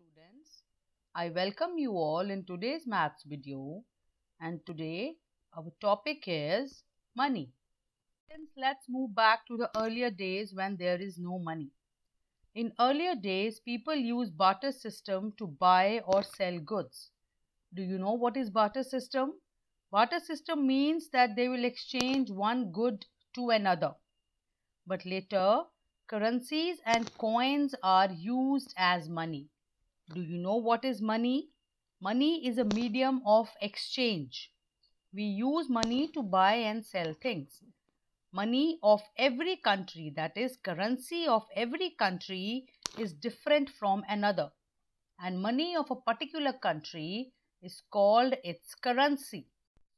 students I welcome you all in today's maths video and today our topic is money. Since let's move back to the earlier days when there is no money. In earlier days people used barter system to buy or sell goods. Do you know what is barter system? Barter system means that they will exchange one good to another. But later currencies and coins are used as money do you know what is money? Money is a medium of exchange. We use money to buy and sell things. Money of every country, that is, currency of every country, is different from another. And money of a particular country is called its currency.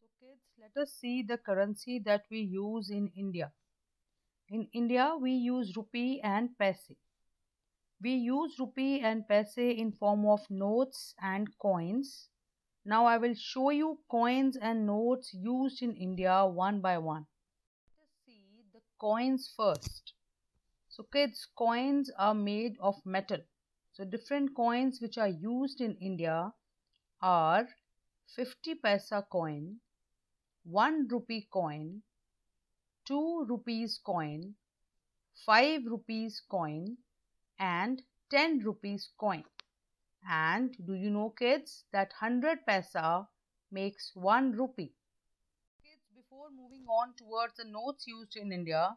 So, kids, let us see the currency that we use in India. In India, we use rupee and paise. We use rupee and paise in form of notes and coins. Now I will show you coins and notes used in India one by one. Let's see the coins first. So kids, coins are made of metal. So different coins which are used in India are 50 paisa coin, 1 rupee coin, 2 rupees coin, 5 rupees coin, and 10 rupees coin. And do you know kids that 100 paisa makes 1 rupee. Kids, before moving on towards the notes used in India,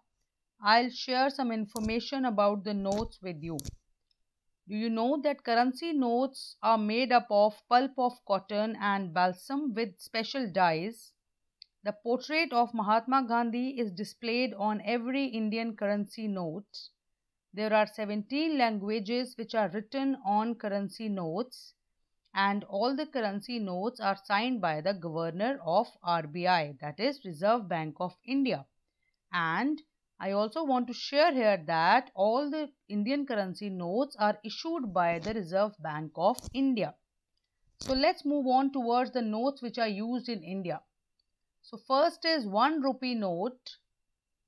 I'll share some information about the notes with you. Do you know that currency notes are made up of pulp of cotton and balsam with special dyes? The portrait of Mahatma Gandhi is displayed on every Indian currency note. There are 17 languages which are written on currency notes and all the currency notes are signed by the governor of RBI that is Reserve Bank of India. And I also want to share here that all the Indian currency notes are issued by the Reserve Bank of India. So let's move on towards the notes which are used in India. So first is 1 rupee note,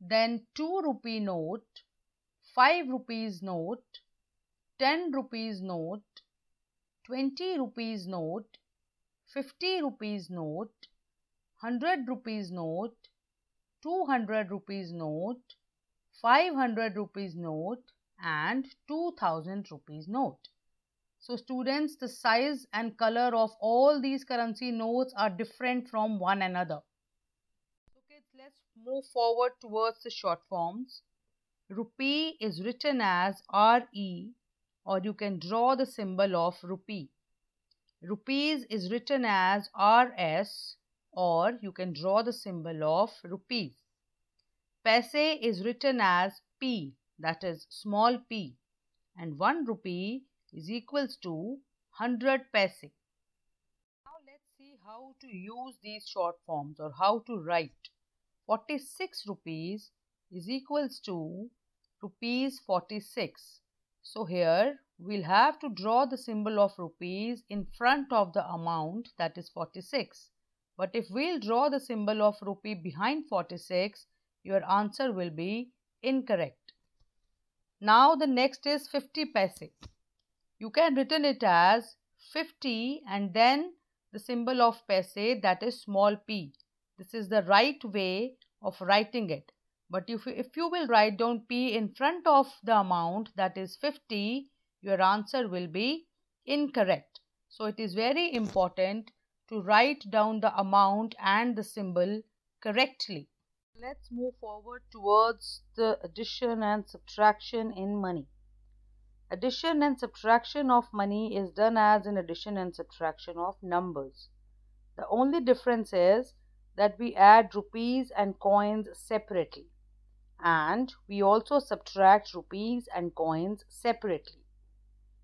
then 2 rupee note, 5 rupees note, 10 rupees note, 20 rupees note, 50 rupees note, 100 rupees note, 200 rupees note, 500 rupees note and 2000 rupees note. So students, the size and color of all these currency notes are different from one another. okay, let's move forward towards the short forms rupee is written as RE or you can draw the symbol of rupee. Rupees is written as RS or you can draw the symbol of rupees. Paise is written as P that is small p and 1 rupee is equals to 100 paise. Now let's see how to use these short forms or how to write. 46 rupees is equals to rupees 46. So here we'll have to draw the symbol of rupees in front of the amount that is 46. But if we'll draw the symbol of rupee behind 46, your answer will be incorrect. Now the next is 50 paise. You can written it as 50 and then the symbol of paise that is small p. This is the right way of writing it. But if, if you will write down P in front of the amount that is 50, your answer will be incorrect. So it is very important to write down the amount and the symbol correctly. Let's move forward towards the addition and subtraction in money. Addition and subtraction of money is done as in addition and subtraction of numbers. The only difference is that we add rupees and coins separately and we also subtract rupees and coins separately.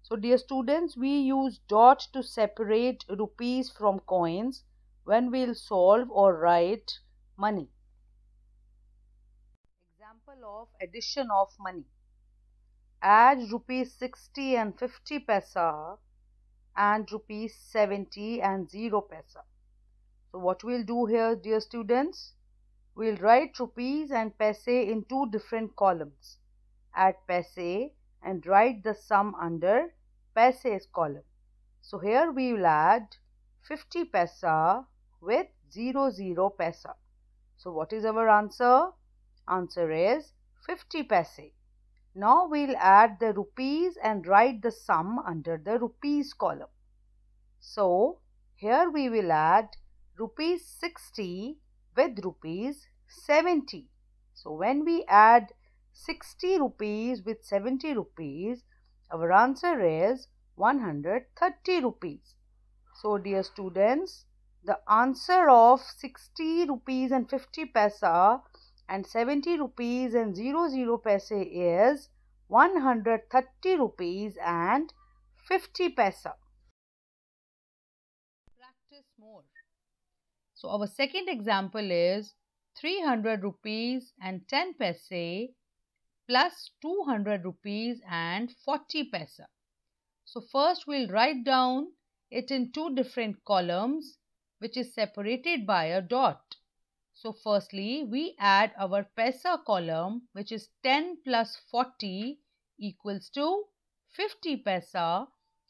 So dear students, we use dot to separate rupees from coins when we'll solve or write money. Example of addition of money. Add rupees 60 and 50 paisa and rupees 70 and 0 paisa. So what we'll do here dear students, We'll write rupees and paise in two different columns. Add paise and write the sum under paises column. So here we will add 50 paisa with 00, 0 paisa. So what is our answer? Answer is 50 paise. Now we'll add the rupees and write the sum under the rupees column. So here we will add rupees 60 with rupees 70. So when we add 60 rupees with 70 rupees, our answer is 130 rupees. So dear students, the answer of 60 rupees and 50 paisa and 70 rupees and 00 paise is 130 rupees and 50 paisa. So our second example is 300 rupees and 10 paise plus 200 rupees and 40 paise. So first we'll write down it in two different columns which is separated by a dot. So firstly we add our paise column which is 10 plus 40 equals to 50 paise,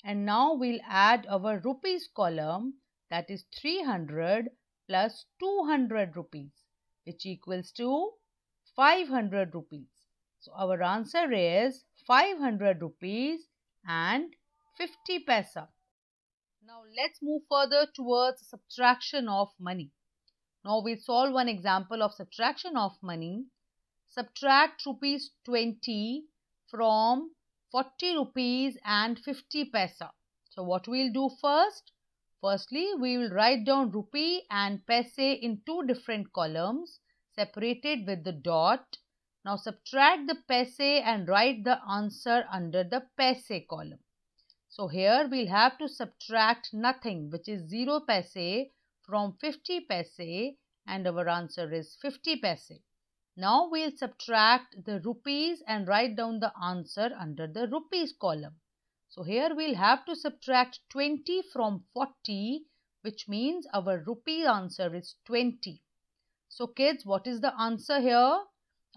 and now we'll add our rupees column that is 300 plus 200 rupees which equals to 500 rupees. So our answer is 500 rupees and 50 paisa. Now let's move further towards subtraction of money. Now we'll solve one example of subtraction of money. Subtract rupees 20 from 40 rupees and 50 paisa. So what we'll do first? Firstly, we will write down rupee and paise in two different columns separated with the dot. Now subtract the paise and write the answer under the paise column. So here we'll have to subtract nothing which is 0 paise from 50 paise and our answer is 50 paise. Now we'll subtract the rupees and write down the answer under the rupees column. So here we'll have to subtract 20 from 40 which means our rupee answer is 20. So kids what is the answer here?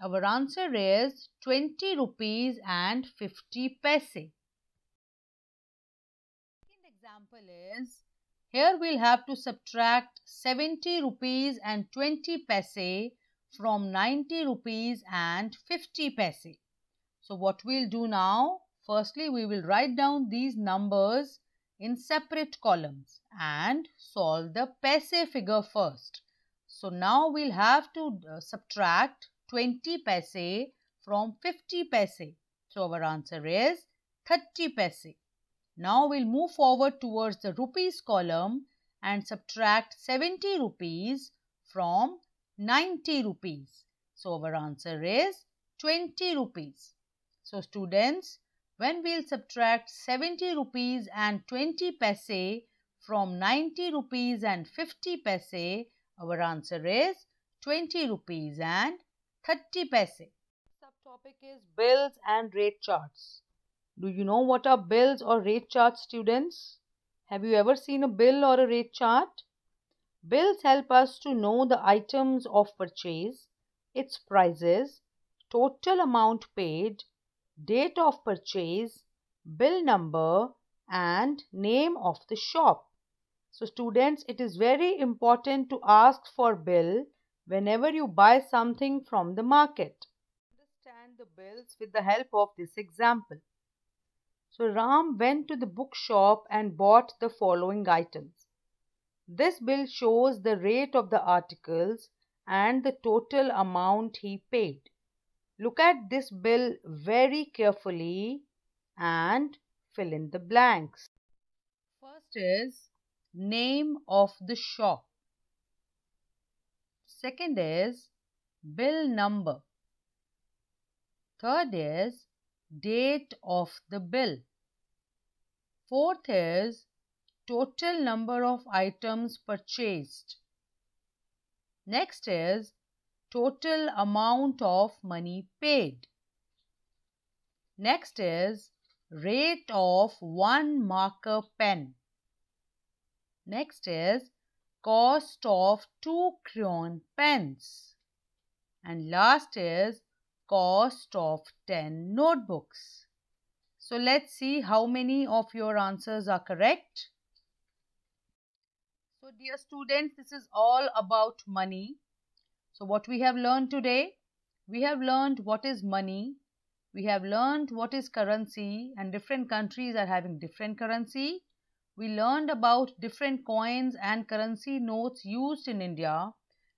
Our answer is 20 rupees and 50 paise. Second example is here we'll have to subtract 70 rupees and 20 paise from 90 rupees and 50 paise. So what we'll do now, Firstly, we will write down these numbers in separate columns and solve the paise figure first. So now we'll have to uh, subtract 20 paise from 50 paise. So our answer is 30 paise. Now we'll move forward towards the rupees column and subtract 70 rupees from 90 rupees. So our answer is 20 rupees. So students, when we'll subtract 70 rupees and 20 paise from 90 rupees and 50 paise, our answer is 20 rupees and 30 paise. Subtopic is bills and rate charts. Do you know what are bills or rate charts students? Have you ever seen a bill or a rate chart? Bills help us to know the items of purchase, its prices, total amount paid, date of purchase, bill number and name of the shop. So students, it is very important to ask for bill whenever you buy something from the market. Understand the bills with the help of this example. So Ram went to the bookshop and bought the following items. This bill shows the rate of the articles and the total amount he paid. Look at this bill very carefully and fill in the blanks. First is name of the shop. Second is bill number. Third is date of the bill. Fourth is total number of items purchased. Next is total amount of money paid. Next is rate of one marker pen. Next is cost of two crayon pens. And last is cost of 10 notebooks. So let's see how many of your answers are correct. So dear students, this is all about money. So what we have learned today, we have learned what is money, we have learned what is currency and different countries are having different currency. We learned about different coins and currency notes used in India.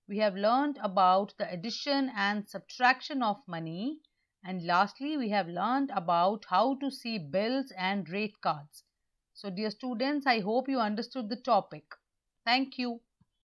We have learned about the addition and subtraction of money. And lastly, we have learned about how to see bills and rate cards. So, dear students, I hope you understood the topic. Thank you.